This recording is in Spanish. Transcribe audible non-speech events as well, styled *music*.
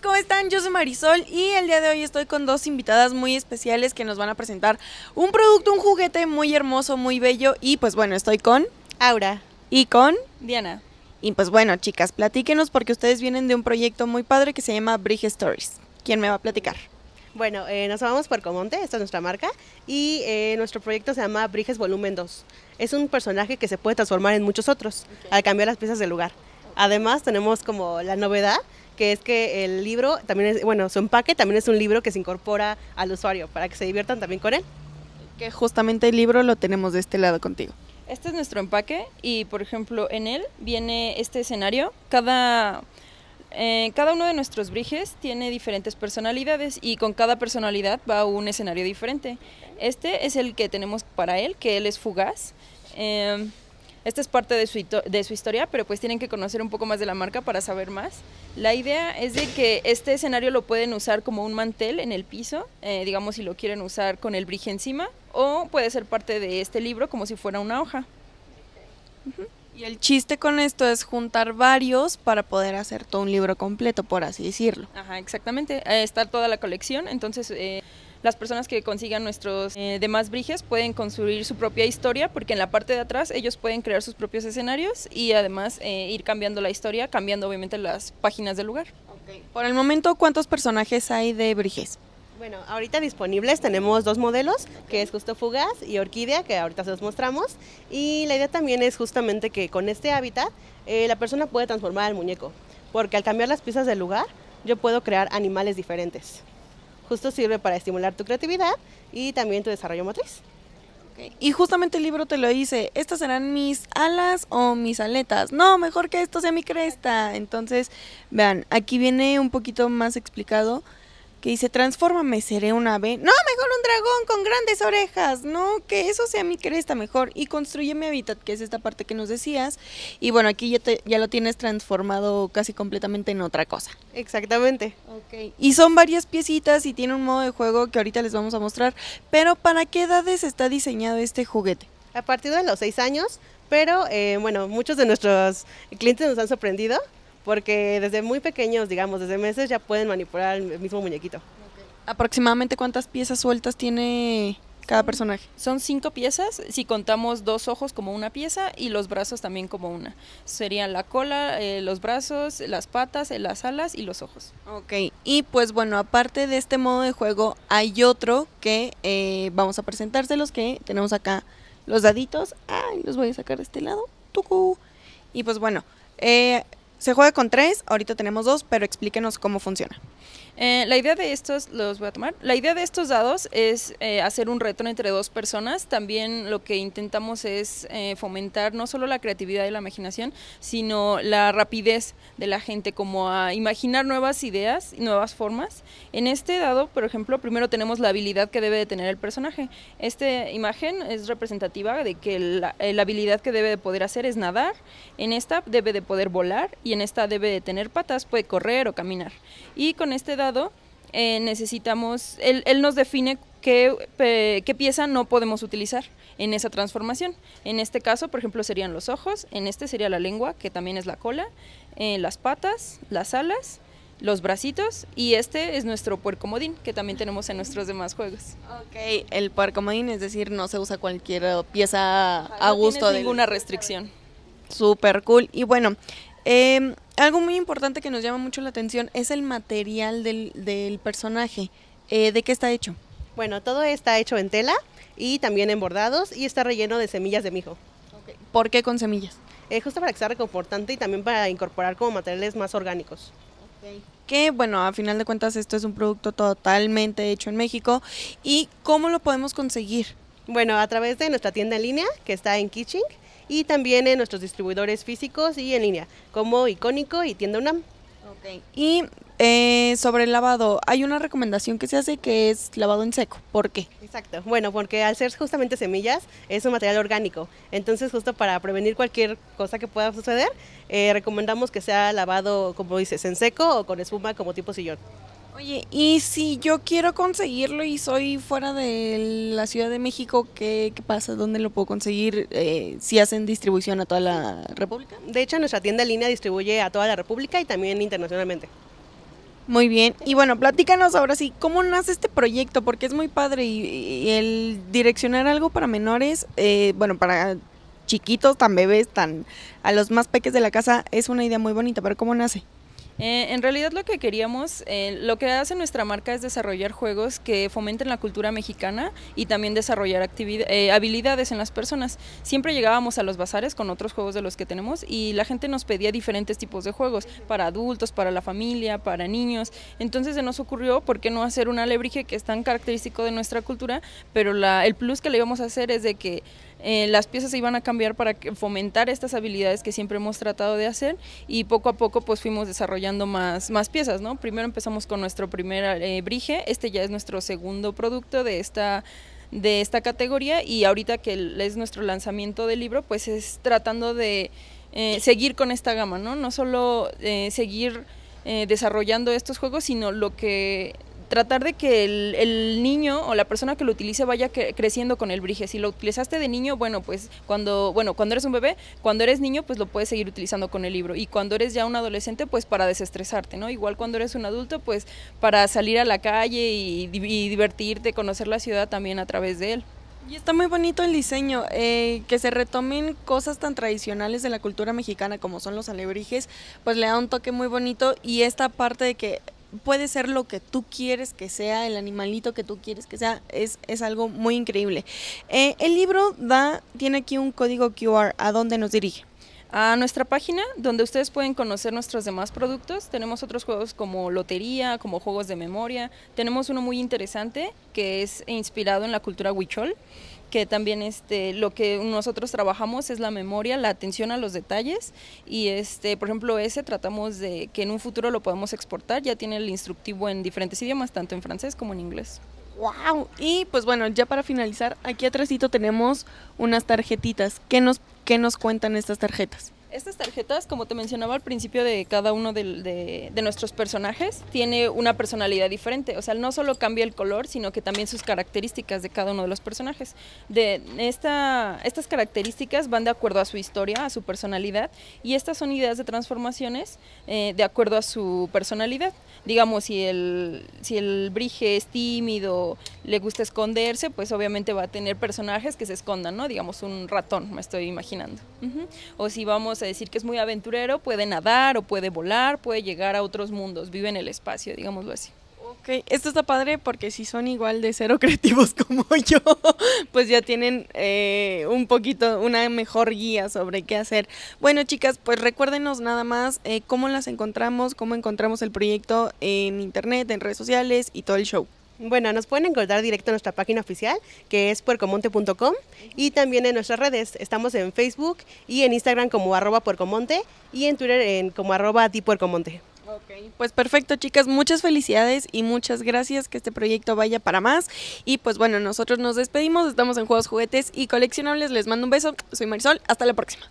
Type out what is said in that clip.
¿cómo están? Yo soy Marisol y el día de hoy estoy con dos invitadas muy especiales que nos van a presentar un producto, un juguete muy hermoso, muy bello y pues bueno, estoy con Aura y con Diana. Y pues bueno, chicas, platíquenos porque ustedes vienen de un proyecto muy padre que se llama Bridge Stories. ¿Quién me va a platicar? Bueno, eh, nos llamamos monte esta es nuestra marca, y eh, nuestro proyecto se llama Briges Volumen 2. Es un personaje que se puede transformar en muchos otros al cambiar las piezas del lugar. Además, tenemos como la novedad que es que el libro también es, bueno, su empaque también es un libro que se incorpora al usuario para que se diviertan también con él. Que justamente el libro lo tenemos de este lado contigo. Este es nuestro empaque y, por ejemplo, en él viene este escenario. Cada, eh, cada uno de nuestros briges tiene diferentes personalidades y con cada personalidad va un escenario diferente. Este es el que tenemos para él, que él es fugaz. Eh, esta es parte de su, de su historia, pero pues tienen que conocer un poco más de la marca para saber más. La idea es de que este escenario lo pueden usar como un mantel en el piso, eh, digamos si lo quieren usar con el brige encima, o puede ser parte de este libro como si fuera una hoja. Y el chiste con esto es juntar varios para poder hacer todo un libro completo, por así decirlo. Ajá, exactamente. estar está toda la colección, entonces... Eh, las personas que consigan nuestros eh, demás briges pueden construir su propia historia, porque en la parte de atrás ellos pueden crear sus propios escenarios y además eh, ir cambiando la historia, cambiando obviamente las páginas del lugar. Por el momento, ¿cuántos personajes hay de briges? Bueno, ahorita disponibles tenemos dos modelos, que es justo Fugaz y Orquídea, que ahorita se los mostramos. Y la idea también es justamente que con este hábitat eh, la persona puede transformar al muñeco, porque al cambiar las piezas del lugar yo puedo crear animales diferentes justo sirve para estimular tu creatividad y también tu desarrollo motriz. Y justamente el libro te lo dice, estas serán mis alas o mis aletas. No, mejor que esto sea mi cresta. Entonces, vean, aquí viene un poquito más explicado que dice, transfórmame, seré un ave. No, mejor un dragón con grandes orejas. No, que eso sea mi cresta mejor. Y construye mi hábitat, que es esta parte que nos decías. Y bueno, aquí ya, ya lo tienes transformado casi completamente en otra cosa. Exactamente. Y son varias piecitas y tiene un modo de juego que ahorita les vamos a mostrar. Pero ¿para qué edades está diseñado este juguete? A partir de los seis años, pero eh, bueno, muchos de nuestros clientes nos han sorprendido porque desde muy pequeños, digamos, desde meses ya pueden manipular el mismo muñequito. ¿Aproximadamente cuántas piezas sueltas tiene cada personaje. Son cinco piezas, si contamos dos ojos como una pieza y los brazos también como una. Serían la cola, eh, los brazos, las patas, eh, las alas y los ojos. Ok, y pues bueno, aparte de este modo de juego, hay otro que eh, vamos a presentárselos, que tenemos acá los daditos. Ay, los voy a sacar de este lado. Tucu. Y pues bueno, eh, se juega con tres, ahorita tenemos dos, pero explíquenos cómo funciona. Eh, la idea de estos, los voy a tomar, la idea de estos dados es eh, hacer un reto entre dos personas, también lo que intentamos es eh, fomentar no solo la creatividad y la imaginación, sino la rapidez de la gente, como a imaginar nuevas ideas, y nuevas formas. En este dado, por ejemplo, primero tenemos la habilidad que debe de tener el personaje. Esta imagen es representativa de que la, habilidad que debe de poder hacer es nadar, en esta debe de poder volar y en esta debe de tener patas, puede correr o caminar. Y con este dado eh, necesitamos, él, él, nos define qué, qué pieza no podemos utilizar en esa transformación. En este caso, por ejemplo, serían los ojos, en este sería la lengua, que también es la cola, eh, las patas, las alas, los bracitos y este es nuestro puercomodín que también tenemos en nuestros demás juegos. Ok, el puercomodín, es decir, no se usa cualquier pieza a gusto. No de ninguna restricción. Súper cool. Y bueno, eh, algo muy importante que nos llama mucho la atención es el material del, personaje. Eh, ¿De qué está hecho? Bueno, todo está hecho en tela y también en bordados y está relleno de semillas de mijo. ¿Por qué con semillas? Eh, justo para que sea reconfortante y también para incorporar como materiales más orgánicos. Que bueno, a final de cuentas esto es un producto totalmente hecho en México. ¿Y cómo lo podemos conseguir? Bueno, a través de nuestra tienda en línea que está en Kitching y también en nuestros distribuidores físicos y en línea, como Icónico y Tienda UNAM. Y eh, sobre el lavado, hay una recomendación que se hace que es lavado en seco. ¿Por qué? Exacto. Bueno, porque al ser justamente semillas, es un material orgánico. Entonces, justo para prevenir cualquier cosa que pueda suceder, eh, recomendamos que sea lavado, como dices, en seco o con espuma como tipo sillón. Oye, y si yo quiero conseguirlo y soy fuera de la Ciudad de México, ¿qué, pasa? ¿Dónde lo puedo conseguir? Eh, ¿Si hacen distribución a toda la República? De hecho, nuestra tienda en línea distribuye a toda la República y también internacionalmente. Muy bien, y bueno, platícanos ahora sí, ¿cómo nace este proyecto? Porque es muy padre y, el direccionar algo para menores, eh, bueno, para chiquitos, tan bebés, tan a los más peques de la casa, es una idea muy bonita, pero ¿cómo nace? Eh, en realidad lo que queríamos, eh, lo que hace nuestra marca es desarrollar juegos que fomenten la cultura mexicana y también desarrollar eh, habilidades en las personas. Siempre llegábamos a los bazares con otros juegos de los que tenemos y la gente nos pedía diferentes tipos de juegos, para adultos, para la familia, para niños. Entonces se nos ocurrió, ¿por qué no hacer un alebrije que es tan característico de nuestra cultura? Pero la, el plus que le íbamos a hacer es de que eh, las piezas se iban a cambiar para fomentar estas habilidades que siempre hemos tratado de hacer y poco a poco pues fuimos desarrollando más, más piezas, ¿no? Primero empezamos con nuestro primer eh, brige, este ya es nuestro segundo producto de esta de esta categoría y ahorita que es nuestro lanzamiento del libro, pues es tratando de eh, seguir con esta gama, ¿no? No solo seguir desarrollando estos juegos, sino lo que tratar de que el, niño o la persona que lo utilice vaya creciendo con el brige. Si lo utilizaste de niño, bueno, pues cuando, bueno, cuando eres un bebé, cuando eres niño, pues lo puedes seguir utilizando con el libro. Y cuando eres ya un adolescente, pues para desestresarte, ¿no? Igual cuando eres un adulto, pues para salir a la calle y, divertirte, conocer la ciudad también a través de él. Y está muy bonito el diseño, eh, que se retomen cosas tan tradicionales de la cultura mexicana como son los alebrijes, pues le da un toque muy bonito y esta parte de que puede ser lo que tú quieres que sea, el animalito que tú quieres que sea, es, es algo muy increíble. Eh, el libro da, tiene aquí un código QR, ¿a dónde nos dirige? a nuestra página donde ustedes pueden conocer nuestros demás productos. Tenemos otros juegos como lotería, como juegos de memoria. Tenemos uno muy interesante que es inspirado en la cultura huichol que también este, lo que nosotros trabajamos es la memoria, la atención a los detalles y este, por ejemplo ese tratamos de que en un futuro lo podamos exportar, ya tiene el instructivo en diferentes idiomas, tanto en francés como en inglés. ¡Wow! Y pues bueno, ya para finalizar, aquí atrásito tenemos unas tarjetitas. nos, qué nos cuentan estas tarjetas? Estas tarjetas, como te mencionaba al principio de cada uno de, nuestros personajes, tiene una personalidad diferente. O sea, no solo cambia el color, sino que también sus características de cada uno de los personajes. De esta, estas características van de acuerdo a su historia, a su personalidad, y estas son ideas de transformaciones eh, de acuerdo a su personalidad. Digamos, si el, si el brige es tímido, le gusta esconderse, pues obviamente va a tener personajes que se escondan, ¿no? Digamos, un ratón, me estoy imaginando. O si vamos decir que es muy aventurero, puede nadar o puede volar, puede llegar a otros mundos, vive en el espacio, digámoslo así. Ok, esto está padre porque si son igual de cero *laughs* creativos como yo, pues ya tienen eh, un poquito, una mejor guía sobre qué hacer. Bueno, chicas, pues recuérdenos nada más eh, cómo las encontramos, cómo encontramos el proyecto en internet, en redes sociales y todo el show. Bueno, nos pueden encontrar directo en nuestra página oficial, que es puercomonte.com, y también en nuestras redes. Estamos en Facebook y en Instagram como arroba puercomonte y en Twitter en como arroba ti Pues perfecto, chicas, muchas felicidades y muchas gracias que este proyecto vaya para más. Y pues bueno, nosotros nos despedimos, estamos en Juegos, Juguetes y Coleccionables. Les mando un beso, soy Marisol, hasta la próxima.